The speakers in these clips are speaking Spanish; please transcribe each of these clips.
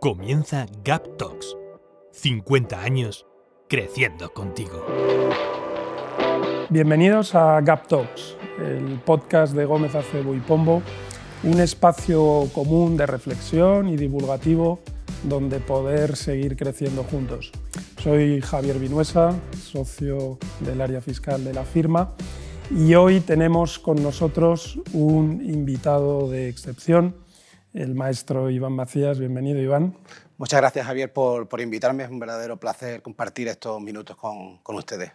Comienza Gap Talks. 50 años creciendo contigo. Bienvenidos a Gap Talks, el podcast de Gómez Acebo y Pombo, un espacio común de reflexión y divulgativo donde poder seguir creciendo juntos. Soy Javier Vinuesa, socio del área fiscal de la firma, y hoy tenemos con nosotros un invitado de excepción el maestro Iván Macías. Bienvenido, Iván. Muchas gracias, Javier, por, invitarme. Es un verdadero placer compartir estos minutos con, ustedes.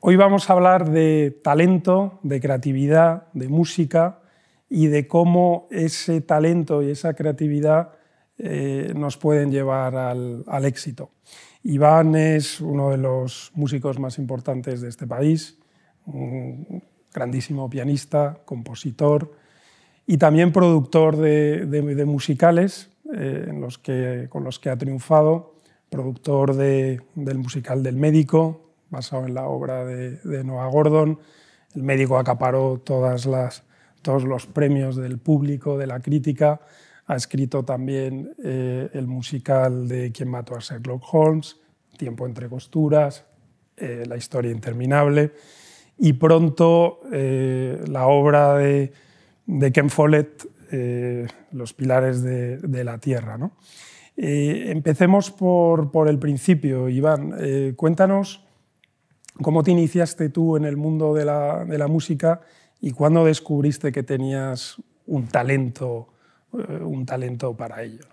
Hoy vamos a hablar de talento, de creatividad, de música y de cómo ese talento y esa creatividad eh, nos pueden llevar al, al, éxito. Iván es uno de los músicos más importantes de este país, un grandísimo pianista, compositor, y también productor de, musicales eh, en los que, con los que ha triunfado, productor del musical del médico, basado en la obra de, Noah Gordon. El médico acaparó todos los premios del público, de la crítica. Ha escrito también eh, el musical de Quien mató a Sherlock Holmes, Tiempo entre costuras, eh, La historia interminable. Y pronto la obra de de Ken Follett, eh, Los pilares de, la tierra. ¿no? Eh, empecemos por, el principio, Iván. Eh, cuéntanos cómo te iniciaste tú en el mundo de la, música y cuándo descubriste que tenías un talento, un talento para ello.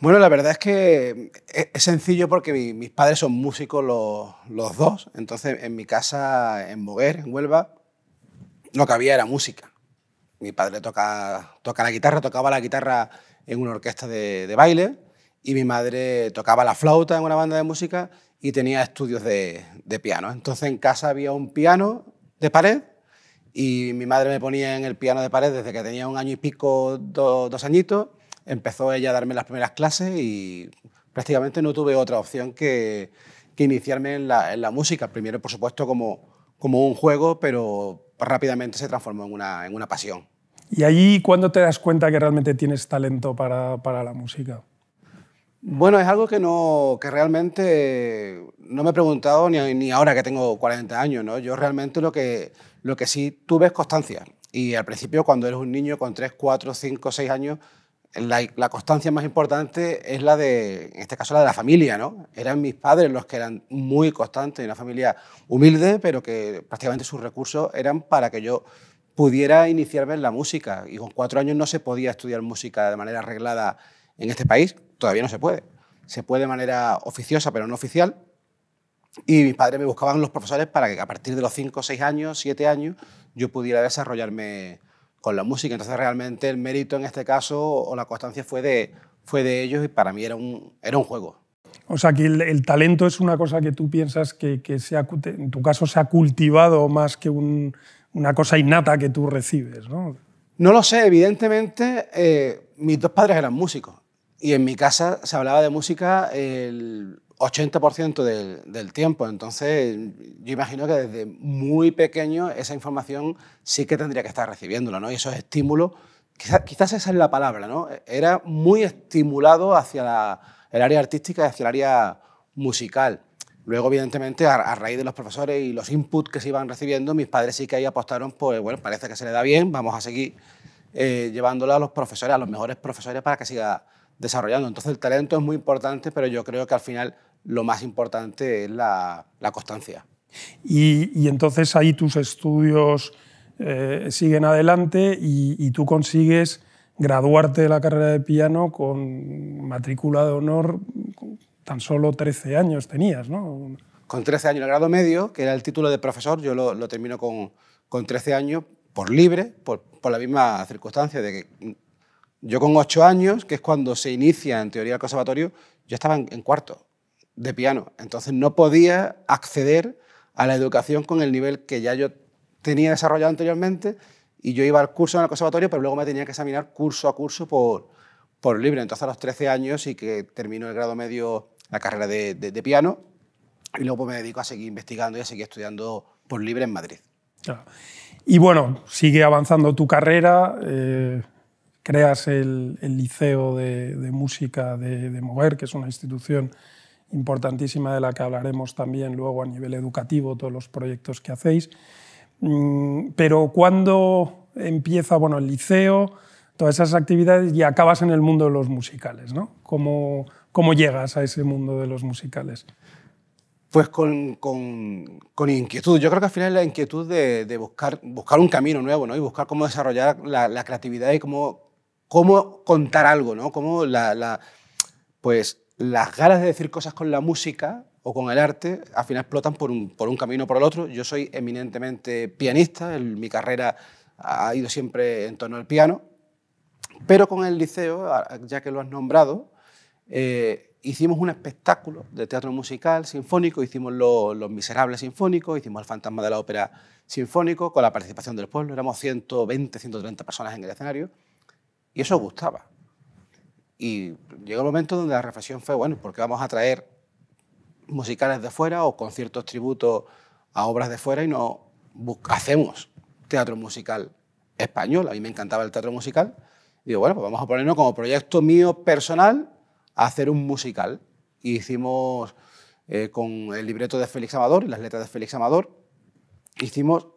Bueno, la verdad es que e, es sencillo porque mis padres son músicos los, los dos. Entonces, en mi casa, en Boguer, en Huelva, lo que había era música mi padre toca, la guitarra, tocaba la guitarra en una orquesta de, baile y mi madre tocaba la flauta en una banda de música y tenía estudios de, piano. Entonces en casa había un piano de pared y mi madre me ponía en el piano de pared desde que tenía un año y pico, dos añitos. Empezó ella a darme las primeras clases y prácticamente no tuve otra opción que, iniciarme en la, música. Primero, por supuesto, como un juego, pero rápidamente se transformó en una, en una pasión. ¿Y allí cuándo te das cuenta que realmente tienes talento para, la música? Bueno, es algo que, no, que realmente no me he preguntado ni, ahora que tengo 40 años. ¿no? Yo realmente lo que, lo que sí tuve es constancia. Y al principio, cuando eres un niño con 3, 4, 5, 6 años, la, constancia más importante es la de, en este caso, la de la familia, ¿no? Eran mis padres los que eran muy constantes, una familia humilde, pero que prácticamente sus recursos eran para que yo pudiera iniciarme en la música. Y con cuatro años no se podía estudiar música de manera arreglada en este país, todavía no se puede. Se puede de manera oficiosa, pero no oficial. Y mis padres me buscaban los profesores para que a partir de los cinco, seis años, siete años, yo pudiera desarrollarme con la música. Entonces realmente el mérito en este caso o la constancia fue de, fue de ellos y para mí era un, era un juego. O sea, que el, talento es una cosa que tú piensas que, se en tu caso se ha cultivado más que una cosa innata que tú recibes, ¿no? No lo sé, evidentemente eh, mis dos padres eran músicos y en mi casa se hablaba de música el, 80% del, tiempo. Entonces, yo imagino que desde muy pequeño esa información sí que tendría que estar recibiéndola, ¿no? Y eso estímulos, quizás, quizás esa es la palabra, ¿no? Era muy estimulado hacia el área artística y hacia el área musical. Luego, evidentemente, a, raíz de los profesores y los inputs que se iban recibiendo, mis padres sí que ahí apostaron pues bueno, parece que se le da bien, vamos a seguir eh, llevándola a los profesores, a los mejores profesores para que siga desarrollando. Entonces, el talento es muy importante, pero yo creo que al final lo más importante es la, constancia. Y, entonces ahí tus estudios eh, siguen adelante y, tú consigues graduarte de la carrera de piano con matrícula de honor, tan solo 13 años tenías, ¿no? Con 13 años, el grado medio, que era el título de profesor, yo lo, termino con, con, 13 años por libre, por, la misma circunstancia de que yo con 8 años, que es cuando se inicia en teoría el conservatorio, yo estaba en cuarto de piano. Entonces no podía acceder a la educación con el nivel que ya yo tenía desarrollado anteriormente y yo iba al curso en el conservatorio, pero luego me tenía que examinar curso a curso por, libre. Entonces a los 13 años y que terminó el grado medio, la carrera de, piano, y luego pues, me dedico a seguir investigando y a seguir estudiando por libre en Madrid. Y bueno, sigue avanzando tu carrera, eh, creas el, el Liceo de, de Música de Mover, que es una institución importantísima de la que hablaremos también luego a nivel educativo, todos los proyectos que hacéis. Mm, pero cuando empieza bueno, el liceo, todas esas actividades y acabas en el mundo de los musicales, ¿no? ¿Cómo, llegas a ese mundo de los musicales? Pues con, inquietud. Yo creo que al final es la inquietud de, buscar, buscar un camino nuevo y buscar cómo desarrollar la, creatividad y cómo, cómo contar algo, ¿no? Cómo la, la, pues las ganas de decir cosas con la música o con el arte, al final explotan por un, camino o por el otro. Yo soy eminentemente pianista, mi carrera ha ido siempre en torno al piano, pero con el liceo, ya que lo has nombrado, eh, hicimos un espectáculo de teatro musical sinfónico, hicimos Los Miserables Sinfónicos, hicimos El Fantasma de la Ópera Sinfónico, con la participación del pueblo, éramos 120, 130 personas en el escenario, y eso gustaba. Y llegó el momento donde la reflexión fue, bueno, ¿por qué vamos a traer musicales de fuera o conciertos tributos a obras de fuera y no hacemos teatro musical español? A mí me encantaba el teatro musical. Y digo, bueno, pues vamos a ponernos como proyecto mío personal a hacer un musical. Y hicimos eh, con el libreto de Félix Amador y las letras de Félix Amador, hicimos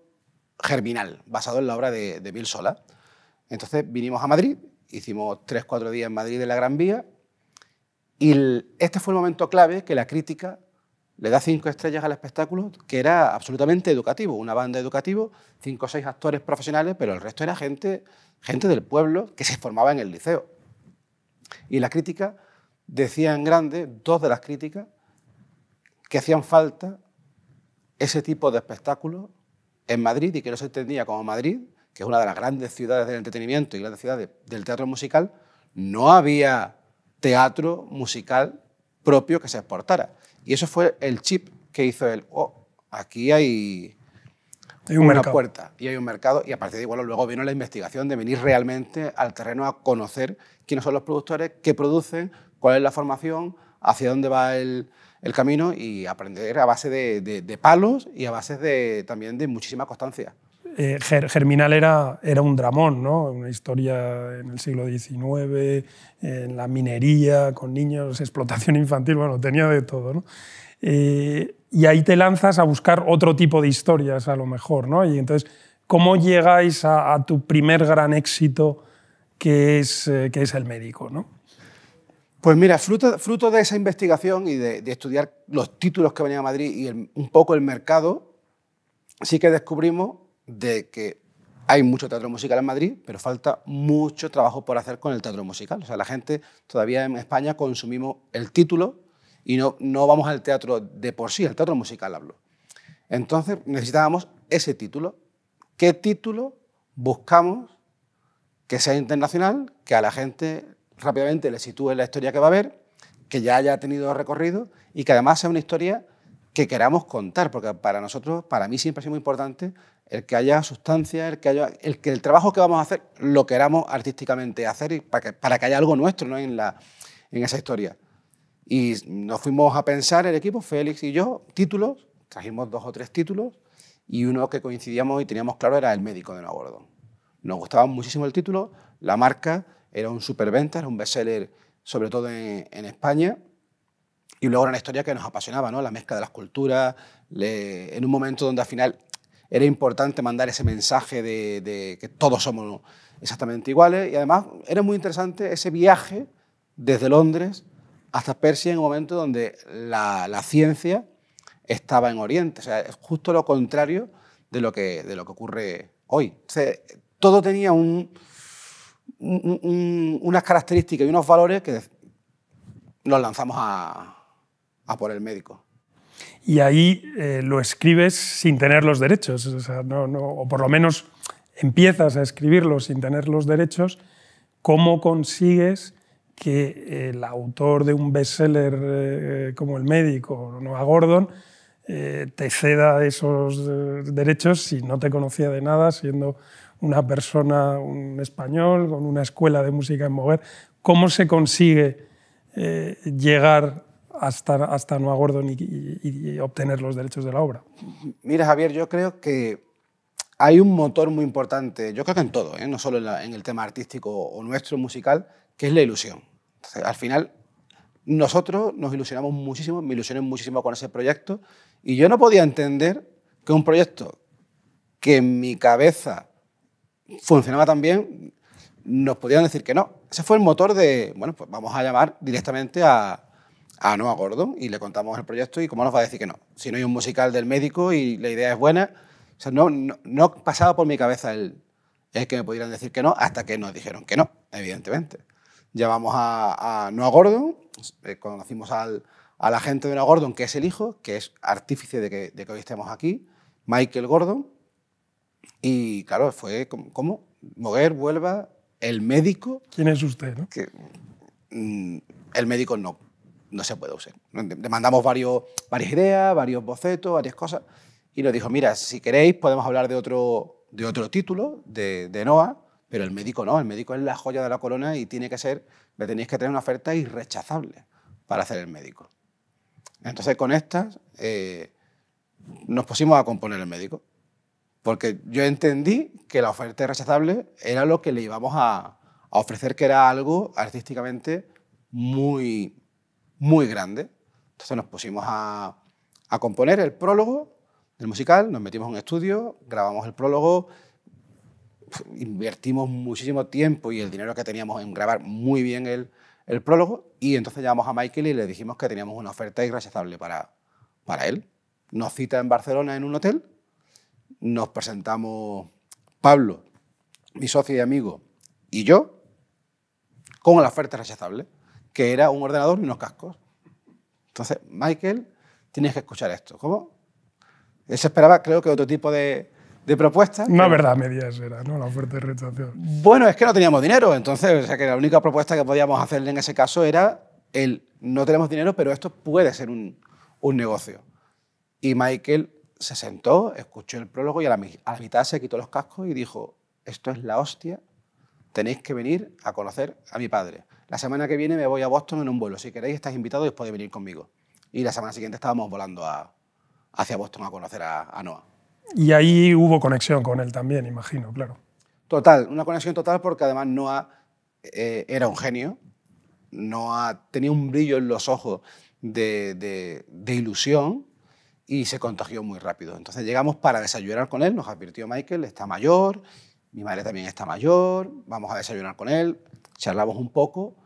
Germinal, basado en la obra de, de Bill Sola. Entonces vinimos a Madrid, hicimos tres, cuatro días en Madrid en la Gran Vía, y este fue el momento clave que la crítica le da cinco estrellas al espectáculo, que era absolutamente educativo, una banda educativo, cinco o seis actores profesionales, pero el resto era gente, gente del pueblo que se formaba en el liceo. Y la crítica decía en grande, dos de las críticas, que hacían falta ese tipo de espectáculo en Madrid y que no se entendía como Madrid que es una de las grandes ciudades del entretenimiento y grandes ciudades del teatro musical, no había teatro musical propio que se exportara. Y eso fue el chip que hizo el... Oh, aquí hay, una puerta y hay un mercado. Y a partir de igual luego vino la investigación de venir realmente al terreno a conocer quiénes son los productores, qué producen, cuál es la formación, hacia dónde va el, camino y aprender a base de, palos y a base también de muchísima constancia. Eh, Germinal era, era un dramón, ¿no? una historia en el siglo XIX, en la minería, con niños, explotación infantil, bueno, tenía de todo. ¿no? Eh, y ahí te lanzas a buscar otro tipo de historias, a lo mejor. ¿no? Y entonces, ¿cómo llegáis a, tu primer gran éxito, que es, eh, que es el médico? ¿no? Pues mira, fruto, fruto, de esa investigación y de, estudiar los títulos que venían a Madrid y un poco el mercado, sí que descubrimos de que hay mucho teatro musical en Madrid, pero falta mucho trabajo por hacer con el teatro musical. O sea, la gente todavía en España consumimos el título y no, no vamos al teatro de por sí, al teatro musical hablo. Entonces necesitábamos ese título. ¿Qué título buscamos que sea internacional, que a la gente rápidamente le sitúe la historia que va a ver, que ya haya tenido recorrido y que además sea una historia que queramos contar, porque para nosotros, para mí siempre ha sido muy importante el que haya sustancia, el que, haya, el, que el trabajo que vamos a hacer lo queramos artísticamente hacer y para, que, para que haya algo nuestro en, la, en esa historia. Y nos fuimos a pensar el equipo, Félix y yo, títulos, trajimos dos o tres títulos y uno que coincidíamos y teníamos claro era El médico de Gordón. Nos gustaba muchísimo el título, la marca era un superventa, era un bestseller sobre todo en, en España y luego era una historia que nos apasionaba, ¿no? La mezcla de las culturas, en un momento donde al final era importante mandar ese mensaje de, que todos somos exactamente iguales. Y además era muy interesante ese viaje desde Londres hasta Persia en un momento donde la, ciencia estaba en Oriente. O sea, es justo lo contrario de lo que, de lo que ocurre hoy. todo tenía un, unas características y unos valores que nos lanzamos a, a por el médico. Y ahí eh, lo escribes sin tener los derechos, o, por lo menos empiezas a escribirlo sin tener los derechos. ¿Cómo consigues que el autor de un bestseller eh, como El Médico, Noah Gordon, eh, te ceda esos derechos si no te conocía de nada, siendo una persona, un español, con una escuela de música en mover? ¿Cómo se consigue llegar hasta, hasta no Gordon y, obtener los derechos de la obra? Mira, Javier, yo creo que hay un motor muy importante, yo creo que en todo, ¿eh? no solo en, el tema artístico o nuestro musical, que es la ilusión. al final, nosotros nos ilusionamos muchísimo, me ilusioné muchísimo con ese proyecto y yo no podía entender que un proyecto que en mi cabeza funcionaba tan bien, nos podían decir que no. Ese fue el motor de, bueno, pues vamos a llamar directamente a, Ah, a Noah Gordon y le contamos el proyecto y cómo nos va a decir que no. Si no hay un musical del médico y la idea es buena, o sea, no, no, pasaba por mi cabeza el, que me pudieran decir que no hasta que nos dijeron que no, evidentemente. Llevamos a, a Noah Gordon, eh, conocimos al, al, agente de Noah Gordon, que es el hijo, que es artífice de que, hoy estemos aquí, Michael Gordon, y claro, fue como, ¿cómo? Moguer, Vuelva, el médico... ¿Quién es usted? No? Mm, el médico no no se puede usar. Le mandamos varios, varias ideas, varios bocetos, varias cosas, y nos dijo, mira, si queréis podemos hablar de otro, de otro título, de, de Noah, pero el médico no, el médico es la joya de la corona y tiene que ser, le tenéis que tener una oferta irrechazable para hacer el médico. Entonces con estas eh, nos pusimos a componer el médico, porque yo entendí que la oferta irrechazable era lo que le íbamos a, a ofrecer, que era algo artísticamente muy, muy grande. Entonces nos pusimos a, componer el prólogo del musical, nos metimos en un estudio, grabamos el prólogo, invertimos muchísimo tiempo y el dinero que teníamos en grabar muy bien el, el prólogo y entonces llamamos a Michael y le dijimos que teníamos una oferta irrechazable para, para él. Nos cita en Barcelona en un hotel, nos presentamos Pablo, mi socio y amigo, y yo, con la oferta irrechazable que era un ordenador y unos cascos. Entonces, Michael, tienes que escuchar esto. ¿Cómo? Él se esperaba, creo que otro tipo de, de propuestas. No verdad Medias era, ¿no? La fuerte Bueno, es que no teníamos dinero, entonces, o sea que la única propuesta que podíamos hacerle en ese caso era el no tenemos dinero, pero esto puede ser un, negocio. Y Michael se sentó, escuchó el prólogo y a la mitad se quitó los cascos y dijo, esto es la hostia, tenéis que venir a conocer a mi padre la semana que viene me voy a Boston en un vuelo, si queréis estáis invitados y os podéis venir conmigo. Y la semana siguiente estábamos volando hacia Boston a conocer a, Noah. Y ahí hubo conexión con él también, imagino, claro. Total, una conexión total porque además Noah eh, era un genio, Noah tenía un brillo en los ojos de, de, ilusión y se contagió muy rápido. Entonces llegamos para desayunar con él, nos advirtió Michael, está mayor, mi madre también está mayor, vamos a desayunar con él, charlamos un poco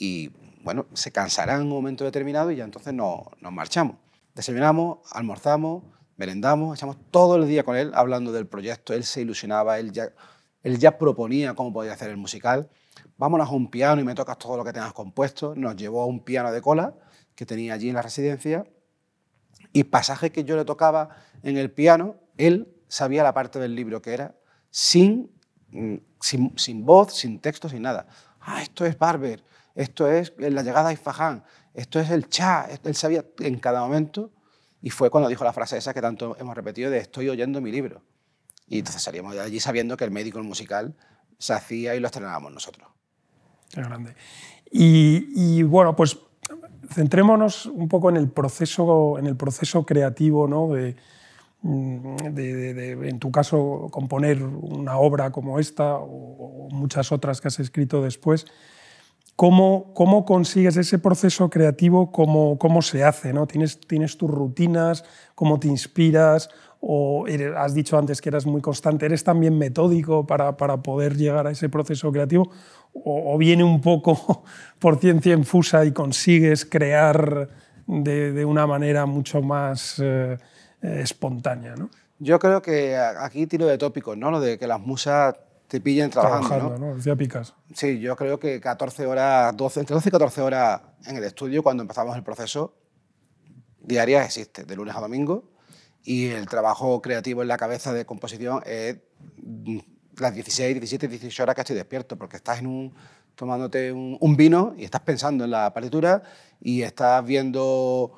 y bueno, se cansará en un momento determinado y ya entonces no, nos marchamos. Desayunamos, almorzamos, merendamos, echamos todo el día con él hablando del proyecto, él se ilusionaba, él ya, él ya proponía cómo podía hacer el musical. Vámonos a un piano y me tocas todo lo que tengas compuesto. Nos llevó a un piano de cola que tenía allí en la residencia y pasaje que yo le tocaba en el piano, él sabía la parte del libro que era sin, mm, sin voz, sin texto, sin nada. Ah, esto es Barber, esto es la llegada a Isfahán, esto es el cha, él sabía en cada momento y fue cuando dijo la frase esa que tanto hemos repetido de estoy oyendo mi libro. Y entonces salíamos de allí sabiendo que el médico el musical se hacía y lo estrenábamos nosotros. Qué grande. Y, bueno, pues centrémonos un poco en el proceso, en el proceso creativo, ¿no? De, mm, de, en tu caso, componer una obra como esta o muchas otras que has escrito después cómo, cómo consigues ese proceso creativo, cómo, cómo se hace, ¿no? ¿Tienes, tienes tus rutinas, cómo te inspiras, o has dicho antes que eras muy constante, ¿eres también metódico para, para poder llegar a ese proceso creativo? O, viene un poco por ciencia infusa y consigues crear de, de una manera mucho más eh, eh, espontánea? ¿no? Yo creo que aquí tiro de tópicos, ¿no? Lo de que las musas te pillen trabajando. ¿no? Sí, yo creo que 14 horas, 12, entre 12 y 14 horas en el estudio cuando empezamos el proceso diarias existe, de lunes a domingo, y el trabajo creativo en la cabeza de composición es mm, las 16, 17, 18 horas que estoy despierto, porque estás en un, tomándote un, vino y estás pensando en la partitura y estás viendo,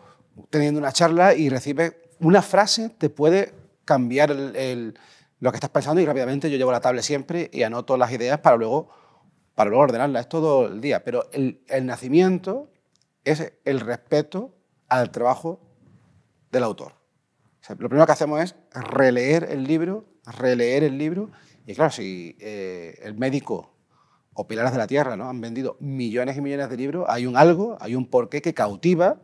teniendo una charla y recibes una frase, te puede cambiar el lo que estás pensando y rápidamente yo llevo la tablet siempre y anoto las ideas para luego, para luego ordenarlas. Es todo el día. Pero el, nacimiento es el respeto al trabajo del autor. lo primero que hacemos es releer el libro, releer el libro. Y claro, si eh, el médico o Pilares de la Tierra ¿no? han vendido millones y millones de libros, hay un algo, hay un porqué que cautiva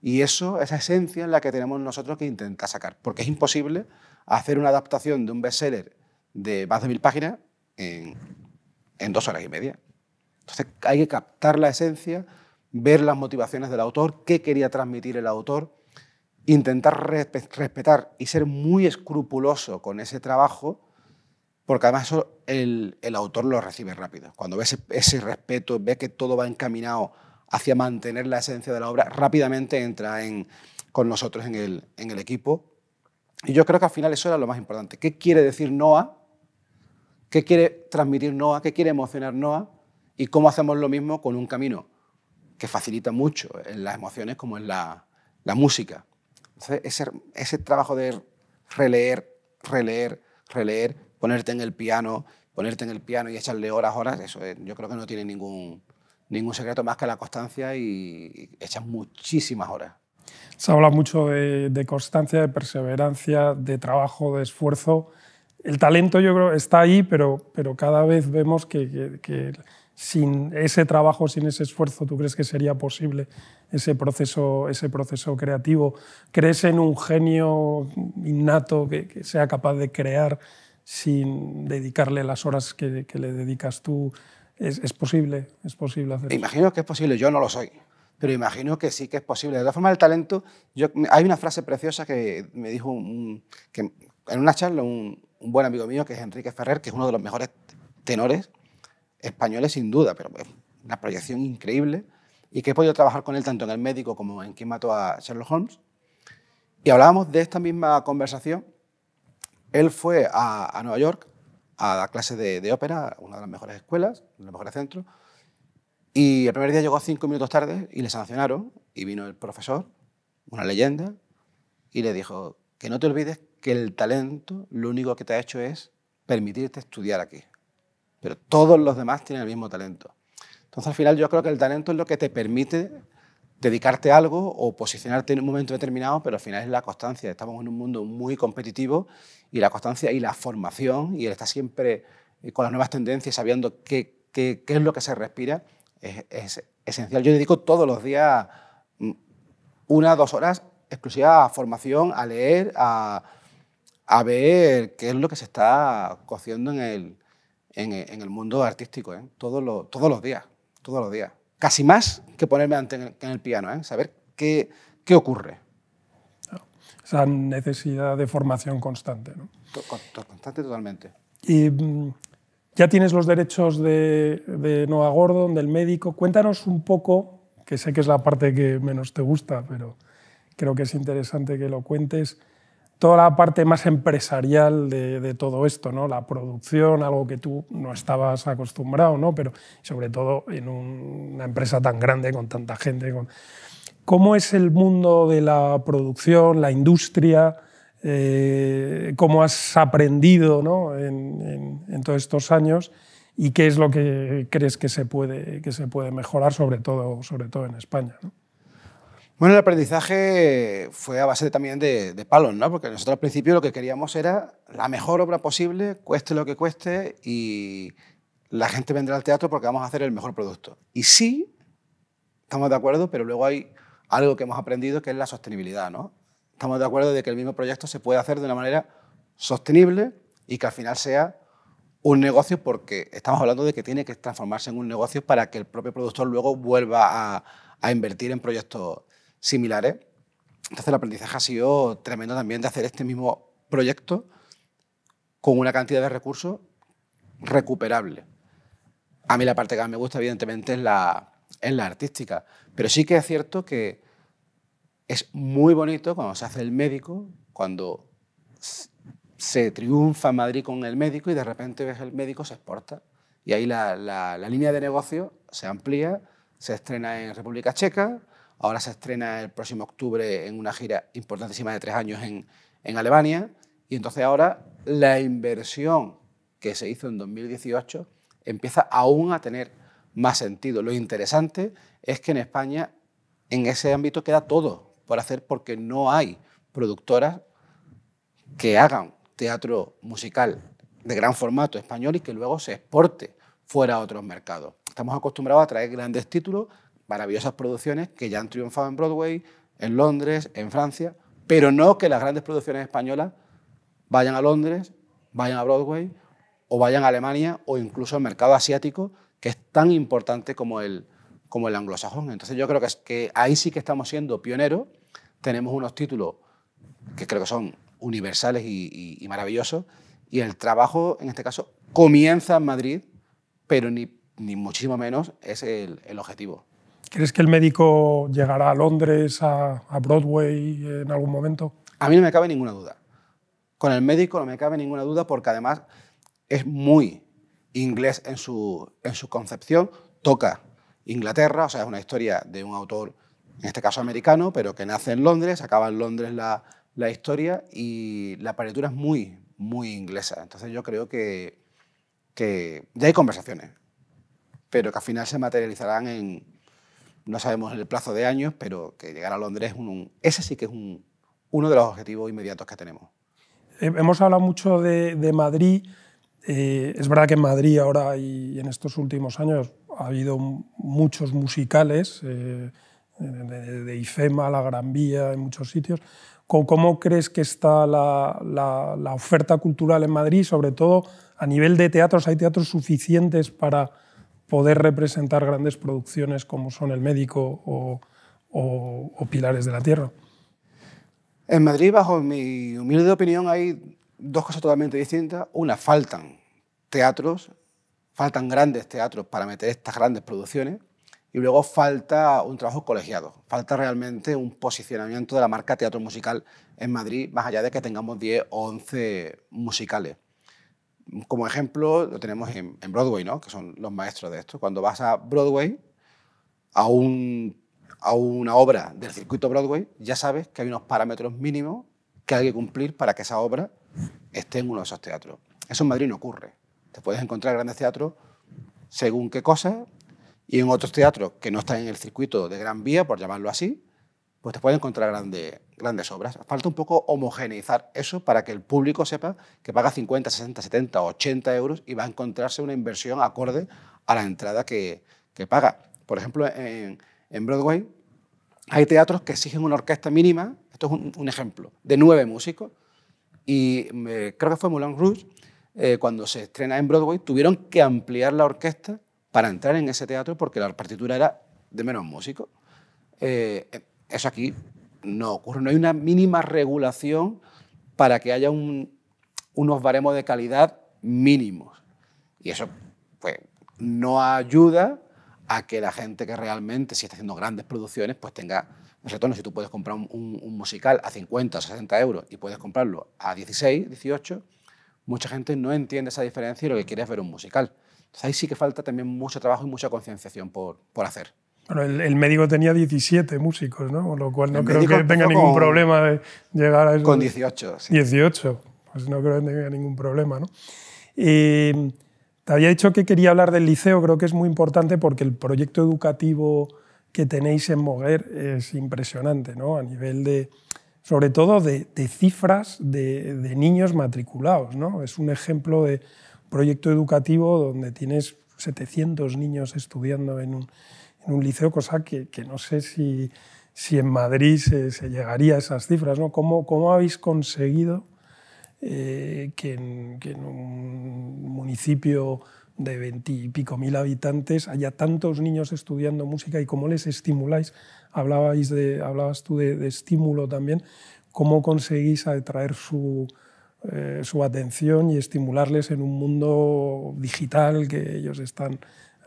y eso, esa esencia es la que tenemos nosotros que intentar sacar. Porque es imposible hacer una adaptación de un bestseller de más de mil páginas en, dos horas y media. Entonces hay que captar la esencia, ver las motivaciones del autor, qué quería transmitir el autor, intentar respetar y ser muy escrupuloso con ese trabajo, porque además el, autor lo recibe rápido. Cuando ves ese, respeto, ve que todo va encaminado hacia mantener la esencia de la obra, rápidamente entra con nosotros en el equipo y yo creo que al final eso era lo más importante. ¿Qué quiere decir Noah? ¿Qué quiere transmitir Noah? ¿Qué quiere emocionar Noah? Y cómo hacemos lo mismo con un camino que facilita mucho en las emociones como en la, la música. Entonces, ese, ese trabajo de releer, releer, releer, ponerte en el piano, ponerte en el piano y echarle horas, horas, eso eh, yo creo que no tiene ningún, ningún secreto más que la constancia y, y echas muchísimas horas. Se habla mucho de, constancia, de perseverancia, de trabajo, de esfuerzo. El talento yo creo está ahí, pero, pero cada vez vemos que, sin ese trabajo, sin ese esfuerzo, ¿tú crees que sería posible ese proceso, ese proceso creativo? ¿Crees en un genio innato que, sea capaz de crear sin dedicarle las horas que, le dedicas tú? ¿Es, posible? ¿Es posible hacer imagino que es posible, yo no lo soy pero imagino que sí que es posible. De la forma del talento, hay una frase preciosa que me dijo un, en una charla un, buen amigo mío, que es Enrique Ferrer, que es uno de los mejores tenores españoles sin duda, pero es una proyección increíble, y que he podido trabajar con él tanto en El Médico como en Quién mató a Sherlock Holmes. Y hablábamos de esta misma conversación. Él fue a, Nueva York a dar clase de, de ópera, una de las mejores escuelas, de los mejores centros, y el primer día llegó cinco minutos tarde y le sancionaron y vino el profesor, una leyenda, y le dijo que no te olvides que el talento lo único que te ha hecho es permitirte estudiar aquí. Pero todos los demás tienen el mismo talento. Entonces al final yo creo que el talento es lo que te permite dedicarte a algo o posicionarte en un momento determinado, pero al final es la constancia. Estamos en un mundo muy competitivo y la constancia y la formación y el está siempre eh, con las nuevas tendencias, sabiendo qué, qué es lo que se respira, es, esencial. Yo dedico todos los días mm, una, dos horas exclusiva a formación, a leer, a, ver qué es lo que se está cociendo en el, en, el mundo artístico, ¿eh? todos, los, todos los días, todos los días. Casi más que ponerme ante en, el, piano, ¿eh? saber qué, qué ocurre. Esa necesidad de formación constante. ¿no? Constante totalmente. Mm, ya tienes los derechos de, de Noah Gordon, del médico. Cuéntanos un poco, que sé que es la parte que menos te gusta, pero creo que es interesante que lo cuentes, toda la parte más empresarial de, todo esto, ¿no? la producción, algo que tú no estabas acostumbrado, ¿no? pero sobre todo en una empresa tan grande, con tanta gente. Con... ¿Cómo es el mundo de la producción, la industria? Eh, cómo has aprendido ¿no? en, todos estos años y qué es lo que crees que se puede, que se puede mejorar, sobre todo, sobre todo en España. Bueno, el aprendizaje fue a base también de, de, palos, ¿no? Porque nosotros al principio lo que queríamos era la mejor obra posible, cueste lo que cueste, y la gente vendrá al teatro porque vamos a hacer el mejor producto. Y sí, estamos de acuerdo, pero luego hay algo que hemos aprendido que es la sostenibilidad, ¿no? estamos de acuerdo de que el mismo proyecto se puede hacer de una manera sostenible y que al final sea un negocio porque estamos hablando de que tiene que transformarse en un negocio para que el propio productor luego vuelva a, invertir en proyectos similares. Entonces el aprendizaje ha sido tremendo también de hacer este mismo proyecto con una cantidad de recursos recuperable. A mí la parte que más me gusta evidentemente es la, es la artística, pero sí que es cierto que es muy bonito cuando se hace el médico, cuando se triunfa Madrid con el médico y de repente ves el médico se exporta. Y ahí la, línea de negocio se amplía, se estrena en República Checa, ahora se estrena el próximo octubre en una gira importantísima de tres años en, en Alemania. Y entonces ahora la inversión que se hizo en 2018 empieza aún a tener más sentido. Lo interesante es que en España en ese ámbito queda todo por hacer porque no hay productoras que hagan teatro musical de gran formato español y que luego se exporte fuera a otros mercados. Estamos acostumbrados a traer grandes títulos, maravillosas producciones que ya han triunfado en Broadway, en Londres, en Francia, pero no que las grandes producciones españolas vayan a Londres, vayan a Broadway o vayan a Alemania o incluso al mercado asiático, que es tan importante como el, como el anglosajón. Entonces yo creo que, es que ahí sí que estamos siendo pioneros tenemos unos títulos que creo que son universales y, maravillosos, y el trabajo, en este caso, comienza en Madrid, pero ni, ni muchísimo menos es el, objetivo. ¿Crees que el médico llegará a Londres, a, a, Broadway eh, en algún momento? A mí no me cabe ninguna duda. Con el médico no me cabe ninguna duda porque además es muy inglés en su, en su concepción, toca Inglaterra, o sea, es una historia de un autor en este caso americano, pero que nace en Londres, acaba en Londres la, la historia y la apariencia es muy, muy inglesa. Entonces yo creo que, que ya hay conversaciones, pero que al final se materializarán en, no sabemos el plazo de años, pero que llegar a Londres, un, ese sí que es un, uno de los objetivos inmediatos que tenemos. Eh, hemos hablado mucho de, de Madrid. Eh, es verdad que en Madrid ahora y en estos últimos años ha habido muchos musicales. Eh, de IFEMA la Gran Vía, en muchos sitios. ¿Cómo crees que está la, oferta cultural en Madrid? Sobre todo a nivel de teatros, ¿hay teatros suficientes para poder representar grandes producciones como son El Médico o Pilares de la Tierra? En Madrid, bajo mi humilde opinión, hay dos cosas totalmente distintas. Una, faltan teatros, faltan grandes teatros para meter estas grandes producciones. Y luego falta un trabajo colegiado, falta realmente un posicionamiento de la marca Teatro Musical en Madrid, más allá de que tengamos 10 o 11 musicales. Como ejemplo, lo tenemos en, Broadway, ¿no? que son los maestros de esto. Cuando vas a Broadway, a, a una obra del circuito Broadway, ya sabes que hay unos parámetros mínimos que hay que cumplir para que esa obra esté en uno de esos teatros. Eso en Madrid no ocurre. Te puedes encontrar grandes teatros según qué cosas, y en otros teatros que no están en el circuito de Gran Vía, por llamarlo así, pues te pueden encontrar grandes obras. Falta un poco homogeneizar eso para que el público sepa que paga 50, 60, 70, 80 euros y va a encontrarse una inversión acorde a la entrada que, paga. Por ejemplo, en, Broadway hay teatros que exigen una orquesta mínima, esto es un, ejemplo, de nueve músicos. Y eh, creo que fue Moulin Rouge, eh, cuando se estrena en Broadway, tuvieron que ampliar la orquesta para entrar en ese teatro porque la partitura era de menos músico. Eh, eso aquí no ocurre, no hay una mínima regulación para que haya unos baremos de calidad mínimos. Y eso pues, no ayuda a que la gente que realmente, si está haciendo grandes producciones, pues tenga retorno. Si tú puedes comprar un, musical a 50 o 60 euros y puedes comprarlo a 16, 18, mucha gente no entiende esa diferencia y lo que quiere es ver un musical ahí sí que falta también mucho trabajo y mucha concienciación por, por hacer. Bueno, el, el, médico tenía 17 músicos, ¿no? Con lo cual no creo que tenga ningún problema de llegar a eso. Con 18, sí. 18, pues no creo que tenga ningún problema, ¿no? te había dicho que quería hablar del liceo, creo que es muy importante porque el proyecto educativo que tenéis en Moguer es impresionante, ¿no? A nivel de, sobre todo de, de cifras de, de, niños matriculados, ¿no? Es un ejemplo de proyecto educativo donde tienes 700 niños estudiando en un, liceo, cosa que, no sé si, si en Madrid se, llegaría a esas cifras. ¿no? ¿Cómo, cómo habéis conseguido eh, que, en, un municipio de veintipico mil habitantes haya tantos niños estudiando música y cómo les estimuláis? Hablabais de, hablabas tú de estímulo también. ¿Cómo conseguís atraer su eh, su atención y estimularles en un mundo digital que ellos están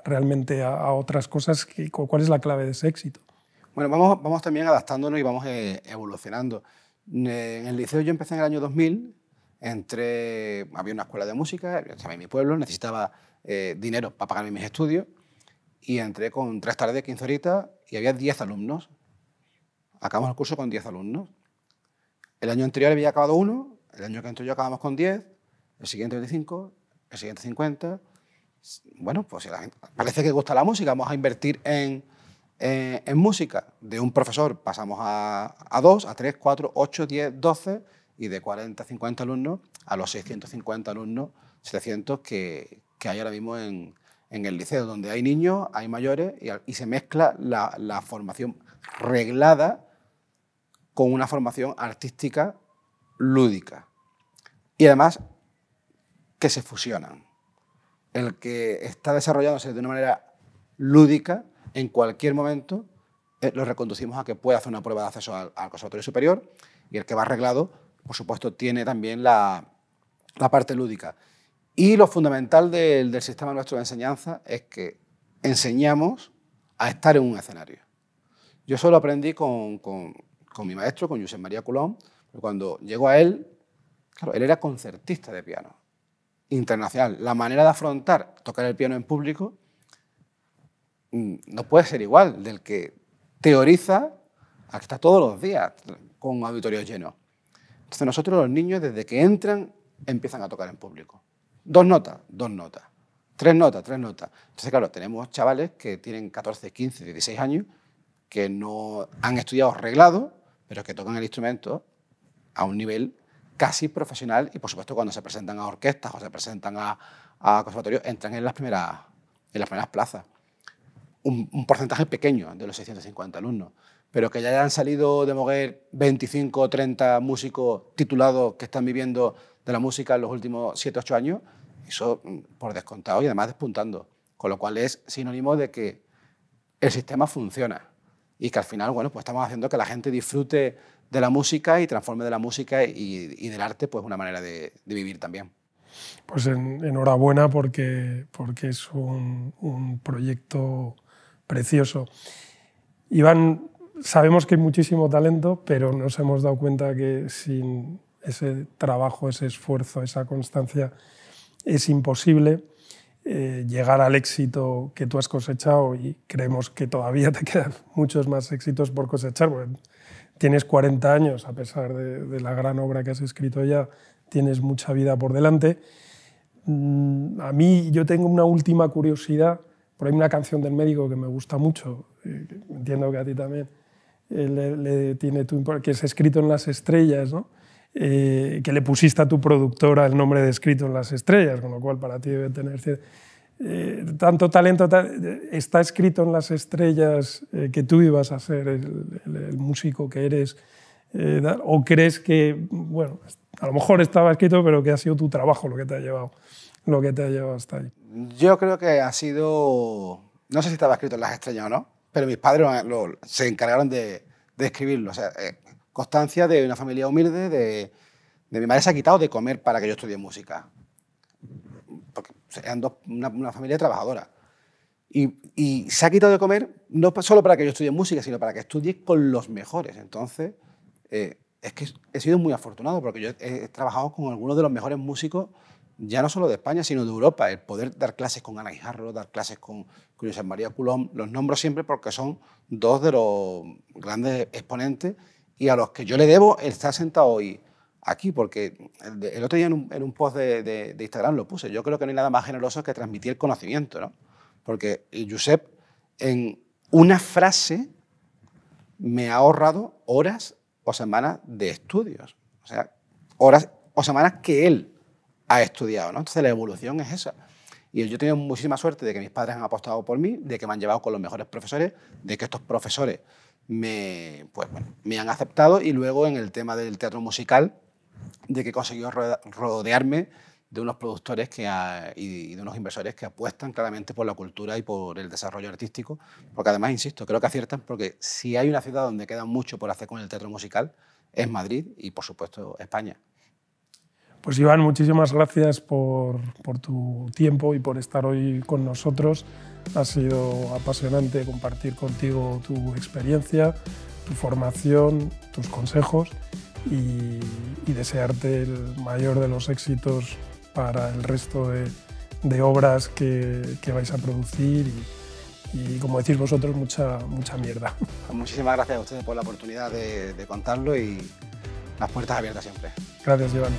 realmente a, otras cosas. ¿Cuál es la clave de ese éxito? Bueno, vamos, vamos también adaptándonos y vamos eh, evolucionando. En el liceo yo empecé en el año 2000, entre, había una escuela de música, estaba en mi pueblo, necesitaba eh, dinero para pagarme mis estudios y entré con tres tardes de 15 horitas y había 10 alumnos. Acabamos el curso con 10 alumnos. El año anterior había acabado uno el año que entró yo acabamos con 10, el siguiente 25, el siguiente 50. Bueno, pues si la gente, parece que gusta la música, vamos a invertir en, música. De un profesor pasamos a, a 2, a 3, 4, 8, 10, 12 y de 40, 50 alumnos a los 650 alumnos, 700 que, hay ahora mismo en, el liceo, donde hay niños, hay mayores y, se mezcla la, la formación reglada con una formación artística lúdica. Y además que se fusionan. El que está desarrollándose de una manera lúdica, en cualquier momento eh, lo reconducimos a que pueda hacer una prueba de acceso al, consultorio conservatorio superior y el que va arreglado, por supuesto, tiene también la, parte lúdica. Y lo fundamental del, sistema nuestro de enseñanza es que enseñamos a estar en un escenario. Yo solo aprendí con, mi maestro, con José María Colón, cuando llegó a él, claro, él era concertista de piano, internacional. La manera de afrontar tocar el piano en público mm, no puede ser igual del que teoriza hasta todos los días con auditorio lleno. Entonces nosotros los niños desde que entran empiezan a tocar en público. Dos notas, dos notas. Tres notas, tres notas. Entonces, claro, tenemos chavales que tienen 14, 15, 16 años, que no han estudiado reglado, pero que tocan el instrumento a un nivel casi profesional y por supuesto cuando se presentan a orquestas o se presentan a, conservatorios entran en las primeras, en las primeras plazas. Un, porcentaje pequeño de los 650 alumnos, pero que ya hayan salido de Moguer 25 o 30 músicos titulados que están viviendo de la música en los últimos 7 o 8 años, eso mm, por descontado y además despuntando, con lo cual es sinónimo de que el sistema funciona y que al final bueno, pues estamos haciendo que la gente disfrute de la música y transforme de la música y, del arte pues una manera de, vivir también. Pues enhorabuena porque, porque es un, proyecto precioso. Iván, sabemos que hay muchísimo talento, pero nos hemos dado cuenta que sin ese trabajo, ese esfuerzo, esa constancia es imposible. Eh, llegar al éxito que tú has cosechado y creemos que todavía te quedan muchos más éxitos por cosechar. Porque tienes 40 años, a pesar de, la gran obra que has escrito ya, tienes mucha vida por delante. Mm, a mí yo tengo una última curiosidad, por ahí una canción del médico que me gusta mucho, eh, entiendo que a ti también, eh, le, tiene que es escrito en las estrellas, ¿no? Eh, que le pusiste a tu productora el nombre de escrito en las estrellas, con lo cual para ti debe tener eh, tanto talento. está escrito en las estrellas eh, que tú ibas a ser el, músico que eres, o crees que, bueno, a lo mejor estaba escrito, pero que ha sido tu trabajo lo que te ha llevado, lo que te ha llevado hasta ahí. Yo creo que ha sido, no sé si estaba escrito en las estrellas o no, pero mis padres se encargaron de, de escribirlo. O sea, constancia de una familia humilde, de, mi madre se ha quitado de comer para que yo estudie música. Porque eran una, familia trabajadora. Y, se ha quitado de comer no solo para que yo estudie música, sino para que estudie con los mejores. Entonces, eh, es que he sido muy afortunado porque yo he, trabajado con algunos de los mejores músicos, ya no solo de España, sino de Europa. El poder dar clases con Ana Guijarro, dar clases con, José María Coulomb, los nombro siempre porque son dos de los grandes exponentes y a los que yo le debo está sentado hoy aquí, porque el, otro día en un, post de, de, Instagram lo puse, yo creo que no hay nada más generoso que transmitir el conocimiento, ¿no? Porque eh, Josep en una frase me ha ahorrado horas o semanas de estudios, o sea, horas o semanas que él ha estudiado, ¿no? Entonces la evolución es esa. Y yo he tenido muchísima suerte de que mis padres han apostado por mí, de que me han llevado con los mejores profesores, de que estos profesores me, pues, me han aceptado y luego en el tema del teatro musical, de que he conseguido rodearme de unos productores y de unos inversores que apuestan claramente por la cultura y por el desarrollo artístico, porque además, insisto, creo que aciertan porque si hay una ciudad donde queda mucho por hacer con el teatro musical, es Madrid y, por supuesto, España. Pues Iván, muchísimas gracias por, por, tu tiempo y por estar hoy con nosotros. Ha sido apasionante compartir contigo tu experiencia, tu formación, tus consejos y, desearte el mayor de los éxitos para el resto de, de obras que, que, vais a producir y, y, como decís vosotros, mucha, mucha mierda. Pues, muchísimas gracias a ustedes por la oportunidad de, de contarlo y las puertas abiertas siempre. Gracias, Iván.